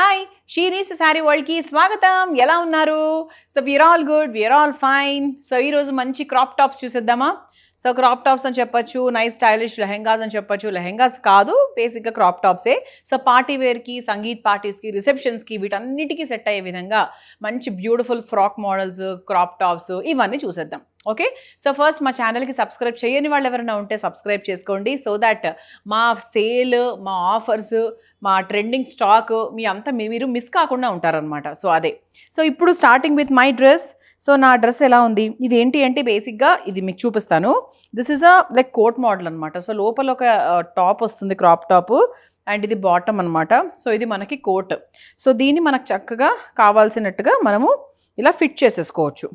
Hi షీరీస్ sari వరల్డ్కి స్వాగతం ఎలా ఉన్నారు so we are all good we are all fine so ఈరోజు మంచి క్రాప్ టాప్స్ చూసేద్దామా సో క్రాప్ టాప్స్ అని చెప్పొచ్చు నైస్ స్టైలిష్ లెహెంగాస్ అని చెప్పొచ్చు లెహెంగాస్ కాదు బేసిక్గా క్రాప్ టాప్సే సో పార్టీ వేర్కి సంగీత్ పార్టీస్కి రిసెప్షన్స్కి వీటన్నిటికీ సెట్ అయ్యే విధంగా మంచి beautiful frock models crop tops ఇవన్నీ చూసేద్దాం ఓకే సో ఫస్ట్ మా ఛానల్కి సబ్స్క్రైబ్ చేయని వాళ్ళు ఎవరైనా ఉంటే సబ్స్క్రైబ్ చేసుకోండి సో దాట్ మా సేల్ మా ఆఫర్స్ మా ట్రెండింగ్ స్టాక్ మీ అంతా మీరు మిస్ కాకుండా ఉంటారనమాట సో అదే సో ఇప్పుడు starting with my dress so నా డ్రెస్ ఎలా ఉంది ఇది ఏంటి అంటే బేసిక్గా ఇది మీకు చూపిస్తాను this is a like coat model అనమాట సో లోపల ఒక టాప్ వస్తుంది క్రాప్ టాప్ అండ్ ఇది బాటమ్ అనమాట సో ఇది మనకి కోట్ సో దీన్ని మనకు చక్కగా కావాల్సినట్టుగా మనము ఇలా ఫిట్ చేసేసుకోవచ్చు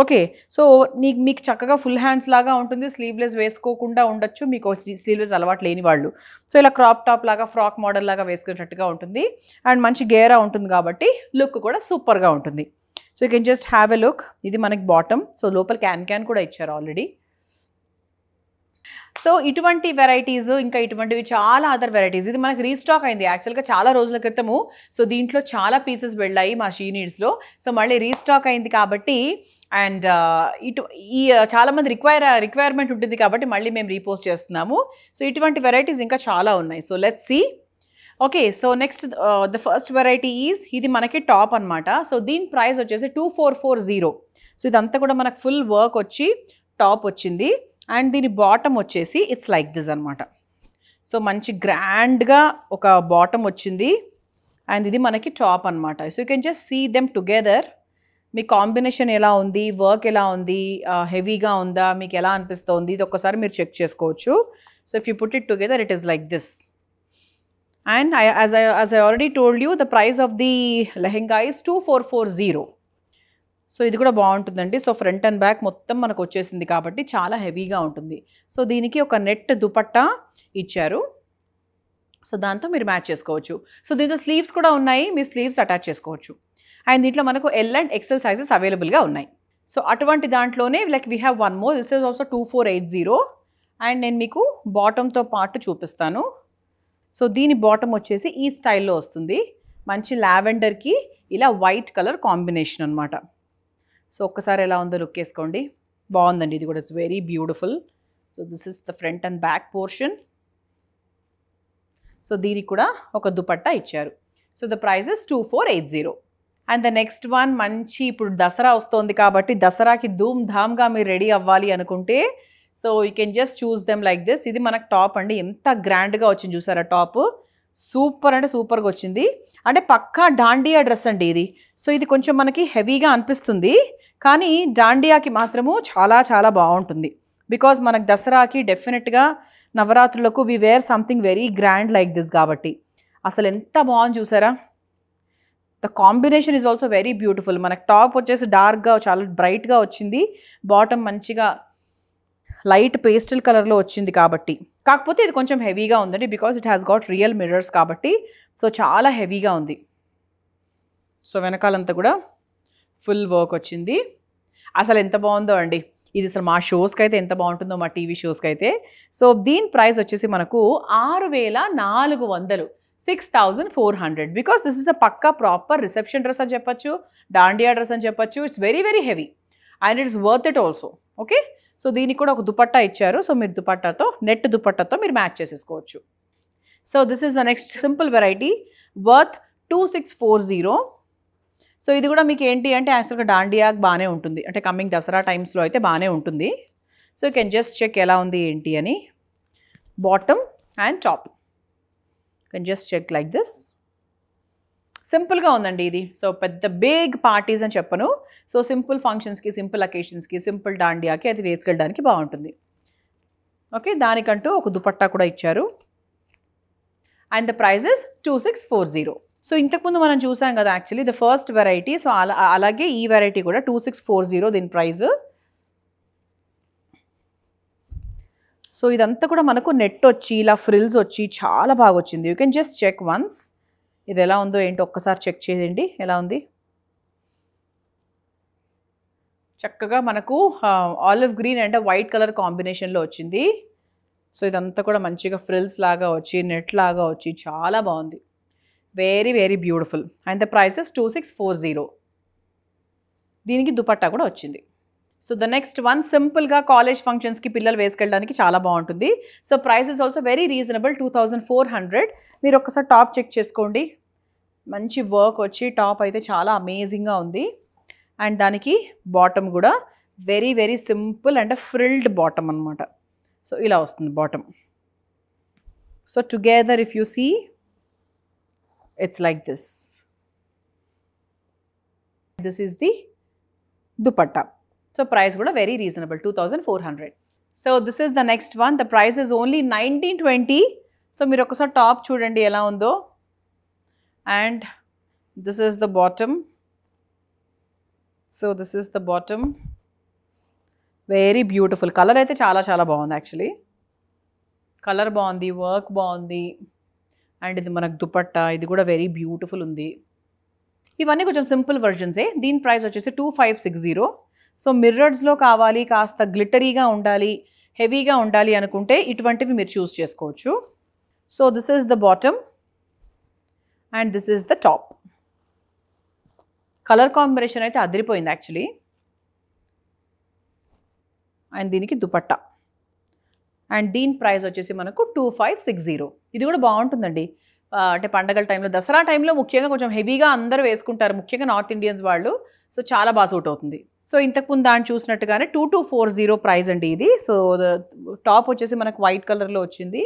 ఓకే సో నీకు మీకు చక్కగా ఫుల్ హ్యాండ్స్ లాగా ఉంటుంది స్లీవ్లెస్ వేసుకోకుండా ఉండొచ్చు మీకు స్లీవ్లెస్ అలవాటు లేని వాళ్ళు సో ఇలా క్రాప్ టాప్ లాగా ఫ్రాక్ మోడల్ లాగా వేసుకునేటట్టుగా ఉంటుంది అండ్ మంచి గేరా ఉంటుంది కాబట్టి లుక్ కూడా సూపర్గా ఉంటుంది so you can just have a look ఇది మనకి బాటమ్ సో లోపల క్యాన్ క్యాన్ కూడా ఇచ్చారు ఆల్రెడీ సో ఇటువంటి వెరైటీస్ ఇంకా ఇటువంటివి చాలా అదర్ వెరైటీస్ ఇది మనకి రీస్టాక్ అయింది యాక్చువల్గా చాలా రోజుల క్రితము సో దీంట్లో చాలా పీసెస్ వెళ్ళాయి మా షీనిడ్స్లో సో మళ్ళీ రీస్టాక్ అయింది కాబట్టి అండ్ uh, ఇటు ఈ చాలామంది రిక్వైర్ రిక్వైర్మెంట్ ఉంటుంది కాబట్టి మళ్ళీ మేము రీపోస్ట్ చేస్తున్నాము సో ఇటువంటి వెరైటీస్ ఇంకా చాలా ఉన్నాయి so let's see okay so next the first variety is ఇది మనకి టాప్ అనమాట సో దీని ప్రైస్ వచ్చేసి two four four zero so ఇదంతా కూడా మనకు ఫుల్ వర్క్ వచ్చి టాప్ వచ్చింది అండ్ దీని బాటమ్ వచ్చేసి ఇట్స్ లైక్ దిస్ అనమాట సో మంచి గ్రాండ్గా ఒక బాటమ్ వచ్చింది అండ్ ఇది మనకి టాప్ అనమాట so you can just see them together మీ కాంబినేషన్ ఎలా ఉంది వర్క్ ఎలా ఉంది హెవీగా ఉందా మీకు ఎలా అనిపిస్తుంది ఇది ఒక్కసారి మీరు చెక్ చేసుకోవచ్చు so if you put it together it is like this and I as I as I already told you the price of the lehenga is two four four zero so ఇది కూడా బాగుంటుందండి సో ఫ్రంట్ అండ్ బ్యాక్ మొత్తం మనకు వచ్చేసింది కాబట్టి చాలా హెవీగా ఉంటుంది సో దీనికి ఒక నెట్ దుపట్టా ఇచ్చారు సో దాంతో మీరు మ్యాచ్ చేసుకోవచ్చు సో దీంతో స్లీవ్స్ కూడా ఉన్నాయి మీరు స్లీవ్స్ అటాచ్ చేసుకోవచ్చు అండ్ దీంట్లో మనకు ఎల్ అండ్ ఎక్సెల్ సైజెస్ అవైలబుల్గా ఉన్నాయి సో అటువంటి దాంట్లోనే like we have one more this is also two four eight zero and నేను మీకు బాటంతో పాటు చూపిస్తాను సో దీని బాటమ్ వచ్చేసి ఈ స్టైల్లో వస్తుంది మంచి లావెండర్కి ఇలా వైట్ కలర్ కాంబినేషన్ అనమాట సో ఒక్కసారి ఎలా ఉందో లుక్ వేసుకోండి బాగుందండి ఇది కూడా it's very beautiful so this is the front and back portion so దీనికి కూడా ఒక దుపట్టా ఇచ్చారు so the prices two four eight zero and the next one మంచి ఇప్పుడు దసరా వస్తుంది కాబట్టి దసరాకి ధూమ్ ధామ్గా మీరు రెడీ అవ్వాలి అనుకుంటే so you can just choose them like this ఇది మనకు టాప్ అండి ఎంత గ్రాండ్గా వచ్చింది చూసారా టాప్ సూపర్ అంటే సూపర్గా వచ్చింది అంటే పక్కా డాండియా డ్రెస్ అండి ఇది సో ఇది కొంచెం మనకి హెవీగా అనిపిస్తుంది కానీ డాండియాకి మాత్రము చాలా చాలా బాగుంటుంది బికాజ్ మనకు దసరాకి డెఫినెట్గా నవరాత్రులకు we wear something very grand like this కాబట్టి అసలు ఎంత బాగుంది చూసారా the combination is also very beautiful మనకు టాప్ వచ్చేసి డార్క్గా చాలా బ్రైట్గా వచ్చింది బాటమ్ మంచిగా లైట్ పేస్టల్ కలర్లో వచ్చింది కాబట్టి కాకపోతే ఇది కొంచెం హెవీగా ఉందండి because it has got real mirrors కాబట్టి సో చాలా హెవీగా ఉంది సో వెనకాలంతా కూడా ఫుల్ వర్క్ వచ్చింది అసలు ఎంత బాగుందో అండి ఇది అసలు మా షోస్కి అయితే ఎంత బాగుంటుందో మా టీవీ షోస్కి అయితే సో దీని ప్రైస్ వచ్చేసి మనకు ఆరు వేల నాలుగు వందలు six thousand four hundred because this is a పక్కా ప్రాపర్ రిసెప్షన్ డ్రెస్ అని చెప్పచ్చు డాండియా డ్రెస్ అని చెప్పొచ్చు it's very very heavy and it's worth it also okay so దీనికి కూడా ఒక దుపట్టా ఇచ్చారు సో మీరు దుపట్టాతో నెట్ దుపట్టాతో మీరు మ్యాచ్ చేసేసుకోవచ్చు so this is the next simple variety worth two six four zero so ఇది కూడా మీకు ఏంటి అంటే యాక్చువల్గా డాండియాగ్ బాగానే ఉంటుంది అంటే కమింగ్ దసరా టైమ్స్లో అయితే బాగానే ఉంటుంది so you can just check ఎలా ఉంది ఏంటి అని bottom and top can just check like this సింపుల్గా ఉందండి ఇది సో పెద్ద బిగ్ పార్టీస్ అని చెప్పను సో సింపుల్ ఫంక్షన్స్కి సింపుల్ అకేషన్స్కి సింపుల్ డాండియాకి అది వేసుకెళ్ళడానికి బాగుంటుంది ఓకే దానికంటూ ఒక దుపట్టా కూడా ఇచ్చారు and the prices two six four zero so ఇంతకుముందు మనం చూసాం కదా actually the first variety so అలా అలాగే ఈ వెరైటీ కూడా టూ సిక్స్ ఫోర్ జీరో దీని ప్రైజ్ సో ఇదంతా కూడా మనకు నెట్ వచ్చి ఇలా ఫ్రిల్స్ వచ్చి చాలా బాగా వచ్చింది you can just check once ఇది ఎలా ఉందో ఏంటో ఒక్కసారి చెక్ చేయండి ఎలా ఉంది చక్కగా మనకు olive green and white colour కాంబినేషన్లో వచ్చింది సో ఇదంతా కూడా మంచిగా ఫ్రిల్స్ లాగా వచ్చి నెట్ లాగా వచ్చి చాలా బాగుంది very very beautiful and the prices two six four zero దీనికి దుపట్టా కూడా వచ్చింది సో ద నెక్స్ట్ వన్ సింపుల్గా కాలేజ్ ఫంక్షన్స్కి పిల్లలు వేసుకెళ్ళడానికి చాలా బాగుంటుంది so price is also very reasonable two thousand four hundred మీరు ఒకసారి టాప్ చెక్ చేసుకోండి మంచి వర్క్ వచ్చి టాప్ అయితే చాలా అమేజింగ్గా ఉంది అండ్ దానికి బాటమ్ కూడా very very simple and frilled bottom అనమాట సో ఇలా వస్తుంది bottom so together if you see it's like this. This is the dupatta. So price kuda very reasonable 2400. So this is the next one. The price is only 1920. So top top top చూడండి and this is the bottom. So this is the bottom. Very beautiful color. అయితే చాలా చాలా బాగుంది actually colour బాగుంది work బాగుంది and ఇది మనకు దుపట్టా ఇది కూడా వెరీ బ్యూటిఫుల్ ఉంది ఇవన్నీ కొంచెం సింపుల్ వర్జన్సే దీని ప్రైస్ వచ్చేసి two five six zero so మిర్రర్స్లో కావాలి కాస్త గ్లిటరీగా ఉండాలి హెవీగా ఉండాలి అనుకుంటే ఇటువంటివి మీరు చూస్ చేసుకోవచ్చు so this is the bottom and this is the top colour combination అయితే అదిరిపోయింది యాక్చువల్లీ అండ్ దీనికి దుపట్టా అండ్ దీని ప్రైస్ వచ్చేసి మనకు టూ ఫైవ్ సిక్స్ జీరో ఇది కూడా బాగుంటుందండి అంటే పండగల టైంలో దసరా టైంలో ముఖ్యంగా కొంచెం హెవీగా అందరూ వేసుకుంటారు ముఖ్యంగా నార్త్ ఇండియన్స్ వాళ్ళు సో చాలా బాగా సూట్ అవుతుంది సో ఇంతకుముందు దాన్ని చూసినట్టుగానే two two four zero price అండి ఇది సో టాప్ వచ్చేసి మనకు వైట్ కలర్లో వచ్చింది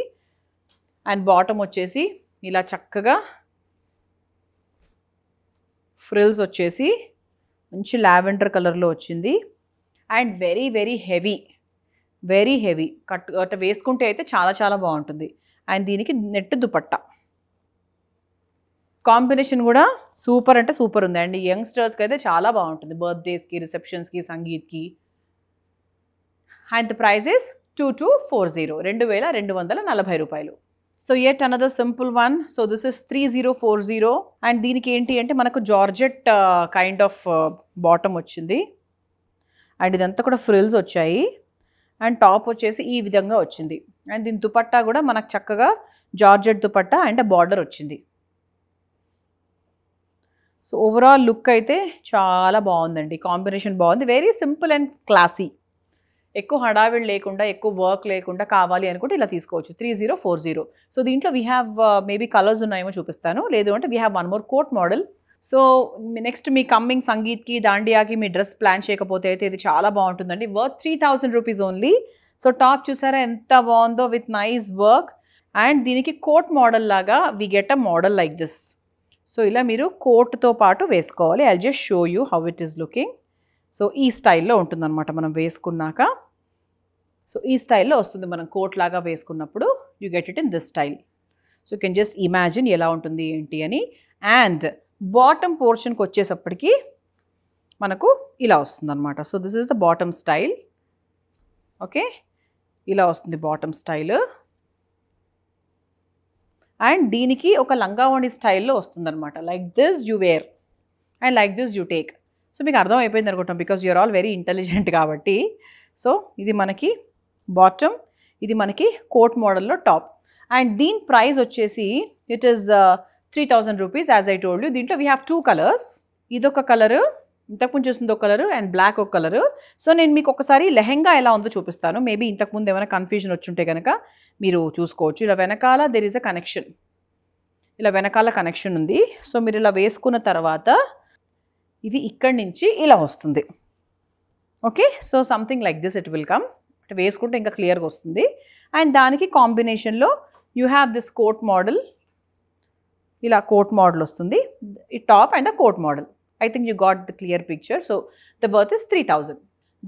అండ్ బాటమ్ వచ్చేసి ఇలా చక్కగా ఫ్రిల్స్ వచ్చేసి మంచి లావెండర్ కలర్లో వచ్చింది and very very heavy very heavy cut అట్లా వేసుకుంటే అయితే చాలా చాలా బాగుంటుంది అండ్ దీనికి నెట్ దుపట్ట కాంబినేషన్ కూడా సూపర్ అంటే సూపర్ ఉంది అండ్ యంగ్స్టర్స్కి అయితే చాలా బాగుంటుంది బర్త్డేస్కి రిసెప్షన్స్కి సంగీత్కి and the prices two two four zero రెండు వేల రెండు వందల నలభై రూపాయలు so at another simple one so this is three zero four zero and దీనికి ఏంటి అంటే మనకు జార్జెట్ కైండ్ ఆఫ్ బాటమ్ వచ్చింది అండ్ ఇదంతా కూడా ఫ్రిల్స్ వచ్చాయి అండ్ టాప్ వచ్చేసి ఈ విధంగా వచ్చింది అండ్ దీని దుపట్టా కూడా మనకు చక్కగా జార్జెట్ దుపట్టా అండ్ బార్డర్ వచ్చింది సో ఓవరాల్ లుక్ అయితే చాలా బాగుందండి కాంబినేషన్ బాగుంది వెరీ సింపుల్ అండ్ క్లాసీ ఎక్కువ హడావిడి లేకుండా ఎక్కువ వర్క్ లేకుండా కావాలి అనుకుంటే ఇలా తీసుకోవచ్చు three zero four zero so దీంట్లో వీ హ్యావ్ మేబీ కలర్స్ ఉన్నాయేమో చూపిస్తాను లేదు అంటే we have one more coat model so next మీ కమ్మింగ్ సంగీత్కి దాండియాకి మీ డ్రెస్ ప్లాన్ చేయకపోతే అయితే ఇది చాలా బాగుంటుందండి worth three thousand rupees only so top చూసారా ఎంత బాగుందో విత్ నైస్ వర్క్ అండ్ దీనికి కోట్ మోడల్ లాగా we get a model like this so ఇలా మీరు కోట్తో పాటు వేసుకోవాలి I just show you how it is looking so ఈ స్టైల్లో ఉంటుందన్నమాట మనం వేసుకున్నాక సో ఈ స్టైల్లో వస్తుంది మనం కోట్ లాగా వేసుకున్నప్పుడు you get it in this style so you can just imagine ఎలా ఉంటుంది ఏంటి అని అండ్ బాటమ్ పోర్షన్కి వచ్చేసప్పటికి మనకు ఇలా వస్తుందన్నమాట so this is the bottom style okay ఇలా వస్తుంది బాటమ్ స్టైల్ అండ్ దీనికి ఒక లంగావండి స్టైల్లో అనమాట like this you wear and like this you take so మీకు అర్థం అయిపోయింది అనుకుంటాం because you are all very intelligent కాబట్టి సో ఇది మనకి బాటమ్ ఇది మనకి కోట్ మోడల్లో టాప్ అండ్ దీని ప్రైస్ వచ్చేసి it is three thousand rupees as I told you దీంట్లో వీ హ్యావ్ టూ కలర్స్ ఇదొక కలరు ఇంతకుముందు చూసింది ఒక కలరు అండ్ బ్లాక్ ఒక కలరు సో నేను మీకు ఒకసారి లెహెంగా ఎలా ఉందో చూపిస్తాను మేబీ ఇంతకుముందు ఏమైనా కన్ఫ్యూజన్ వచ్చుంటే కనుక మీరు చూసుకోవచ్చు ఇలా వెనకాల దెర్ ఈజ్ అ కనెక్షన్ ఇలా వెనకాల కనెక్షన్ ఉంది సో మీరు ఇలా వేసుకున్న తర్వాత ఇది ఇక్కడి నుంచి ఇలా వస్తుంది okay so something like this it will come వేసుకుంటే ఇంకా క్లియర్గా వస్తుంది అండ్ దానికి కాంబినేషన్లో you have this coat model ఇలా కోట్ మోడల్ వస్తుంది ఈ top and a coat model I think you got the clear picture so the birth is three thousand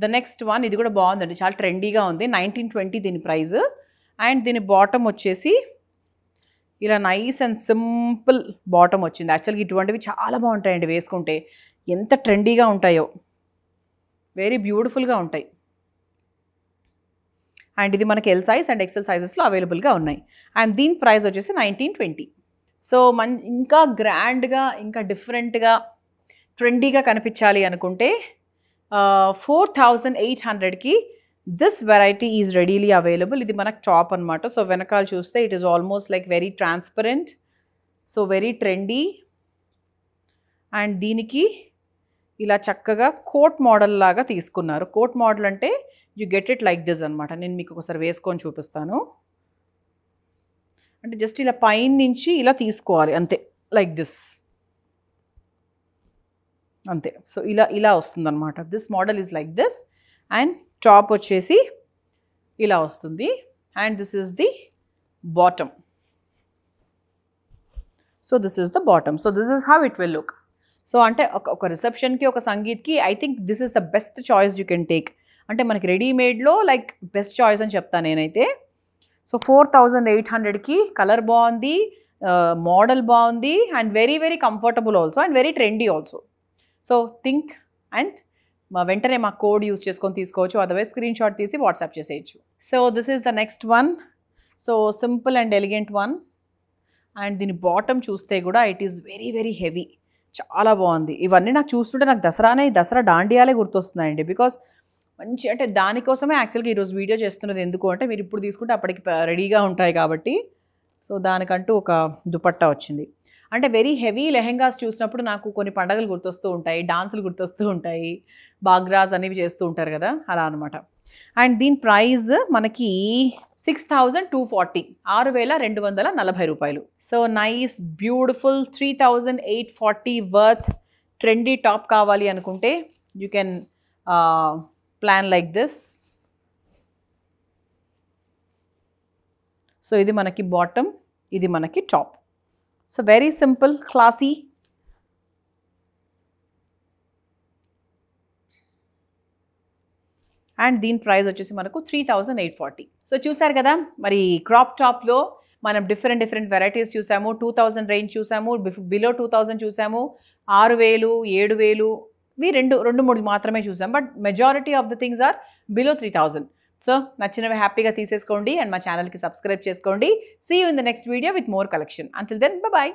the next one ఇది కూడా బాగుందండి చాలా ట్రెండీగా ఉంది నైన్టీన్ ట్వంటీ దీని ప్రైజ్ అండ్ దీని బాటమ్ వచ్చేసి ఇలా నైస్ అండ్ సింపుల్ బాటమ్ వచ్చింది యాక్చువల్గా ఇటువంటివి చాలా బాగుంటాయండి వేసుకుంటే ఎంత ట్రెండీగా ఉంటాయో వెరీ బ్యూటిఫుల్గా ఉంటాయి అండ్ ఇది మనకి ఎల్ సైజ్ అండ్ ఎక్సెల్ సైజెస్లో అవైలబుల్గా ఉన్నాయి అండ్ దీని ప్రైస్ వచ్చేసి నైన్టీన్ ట్వంటీ సో మన్ ఇంకా గ్రాండ్గా ఇంకా డిఫరెంట్గా ట్రెండీగా కనిపించాలి అనుకుంటే ఫోర్ థౌజండ్ ఎయిట్ హండ్రెడ్కి this variety is readily available ఇది మనకు టాప్ అనమాట సో వెనకాల చూస్తే it is almost like very transparent so very trendy and దీనికి ఇలా చక్కగా కోట్ మోడల్ లాగా తీసుకున్నారు కోట్ మోడల్ అంటే you get it like this అనమాట నేను మీకు ఒకసారి వేసుకొని చూపిస్తాను అంటే జస్ట్ ఇలా పైన నుంచి ఇలా తీసుకోవాలి అంతే లైక్ దిస్ అంతే సో ఇలా ఇలా వస్తుంది అనమాట this model is like this and top వచ్చేసి ఇలా వస్తుంది and this is the bottom so this is the bottom so this is how it will look so అంటే ఒక ఒక రిసెప్షన్కి ఒక సంగీత్కి I think this is the best choice you can take అంటే మనకి రెడీమేడ్లో లైక్ బెస్ట్ చాయిస్ అని చెప్తాను నేనైతే సో ఫోర్ థౌజండ్ ఎయిట్ హండ్రెడ్కి కలర్ బాగుంది మోడల్ బాగుంది and very very comfortable also and very trendy also so think and మా వెంటనే మా కోడ్ యూస్ చేసుకొని తీసుకోవచ్చు అదర్వైజ్ స్క్రీన్ షాట్ తీసి వాట్సాప్ చేసేయచ్చు so this is the next one so simple and elegant one and దీని bottom చూస్తే కూడా it is very very heavy చాలా బాగుంది ఇవన్నీ నాకు చూస్తుంటే నాకు దసరానే దసరా దాండియాలే గుర్తొస్తున్నాయండి బికాస్ మంచి అంటే దానికోసమే యాక్చువల్గా ఈరోజు వీడియో చేస్తున్నది ఎందుకు అంటే మీరు ఇప్పుడు తీసుకుంటే అప్పటికి రెడీగా ఉంటాయి కాబట్టి సో దానికంటూ ఒక దుపట్టా వచ్చింది అంటే వెరీ హెవీ లెహెంగాస్ చూసినప్పుడు నాకు కొన్ని పండగలు గుర్తొస్తూ ఉంటాయి డాన్సులు గుర్తొస్తూ ఉంటాయి బాగ్రాస్ అనేవి చేస్తూ ఉంటారు కదా అలా అనమాట అండ్ దీని ప్రైజ్ మనకి సిక్స్ థౌజండ్ టూ ఫార్టీ ఆరు వేల రెండు వందల నలభై రూపాయలు so nice beautiful three thousand eight forty worth trendy top కావాలి అనుకుంటే you can plan like this so ఇది మనకి బాటమ్ ఇది మనకి top so very simple classy and దీని ప్రైస్ వచ్చేసి మనకు three thousand eight forty so చూసారు కదా మరి క్రాప్ టాప్లో మనం డిఫరెంట్ డిఫరెంట్ వెరైటీస్ చూసాము టూ థౌజండ్ రేంజ్ చూసాము బిలో టూ థౌజండ్ చూసాము ఆరు వేలు ఏడు వేలు వి రెండు రెండు మూడు మాత్రమే చూసాం but majority of the things are below three thousand so నచ్చినవి హ్యాపీగా తీసేసుకోండి అండ్ మా ఛానల్కి సబ్స్క్రైబ్ చేసుకోండి see you in the next video with more collection until then bye